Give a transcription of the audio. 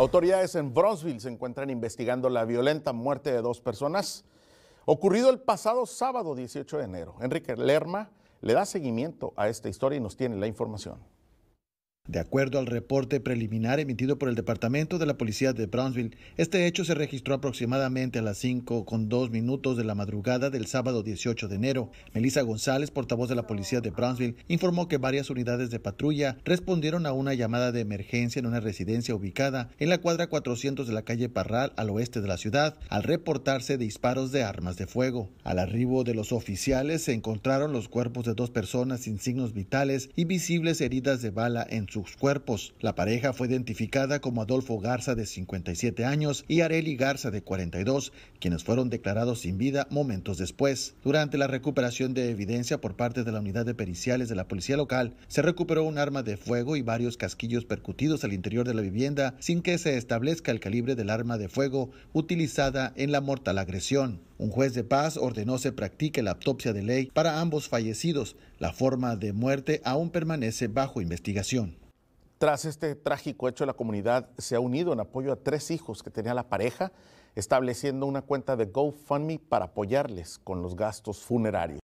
Autoridades en Bronzeville se encuentran investigando la violenta muerte de dos personas ocurrido el pasado sábado 18 de enero. Enrique Lerma le da seguimiento a esta historia y nos tiene la información. De acuerdo al reporte preliminar emitido por el Departamento de la Policía de Brownsville, este hecho se registró aproximadamente a las 5 con dos minutos de la madrugada del sábado 18 de enero. Melissa González, portavoz de la Policía de Brownsville, informó que varias unidades de patrulla respondieron a una llamada de emergencia en una residencia ubicada en la cuadra 400 de la calle Parral al oeste de la ciudad, al reportarse disparos de armas de fuego. Al arribo de los oficiales se encontraron los cuerpos de dos personas sin signos vitales y visibles heridas de bala en su cuerpos. La pareja fue identificada como Adolfo Garza de 57 años y Areli Garza de 42, quienes fueron declarados sin vida momentos después. Durante la recuperación de evidencia por parte de la unidad de periciales de la policía local, se recuperó un arma de fuego y varios casquillos percutidos al interior de la vivienda sin que se establezca el calibre del arma de fuego utilizada en la mortal agresión. Un juez de paz ordenó se practique la autopsia de ley para ambos fallecidos. La forma de muerte aún permanece bajo investigación. Tras este trágico hecho, la comunidad se ha unido en apoyo a tres hijos que tenía la pareja, estableciendo una cuenta de GoFundMe para apoyarles con los gastos funerarios.